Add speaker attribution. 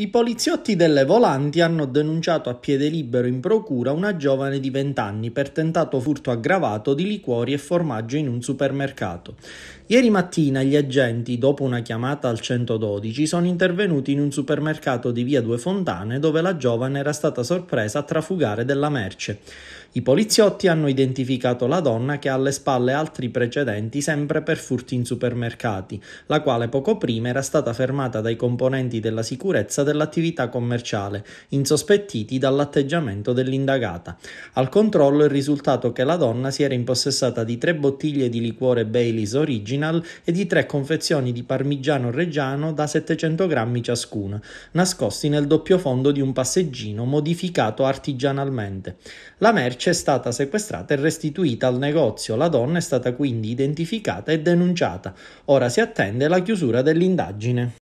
Speaker 1: I poliziotti delle volanti hanno denunciato a piede libero in procura una giovane di 20 anni per tentato furto aggravato di liquori e formaggio in un supermercato. Ieri mattina gli agenti, dopo una chiamata al 112, sono intervenuti in un supermercato di via Due Fontane dove la giovane era stata sorpresa a trafugare della merce. I poliziotti hanno identificato la donna che ha alle spalle altri precedenti sempre per furti in supermercati, la quale poco prima era stata fermata dai componenti della sicurezza dell'attività commerciale, insospettiti dall'atteggiamento dell'indagata. Al controllo è risultato che la donna si era impossessata di tre bottiglie di liquore Baileys Original e di tre confezioni di parmigiano reggiano da 700 grammi ciascuna, nascosti nel doppio fondo di un passeggino modificato artigianalmente. La merce è stata sequestrata e restituita al negozio, la donna è stata quindi identificata e denunciata. Ora si attende la chiusura dell'indagine.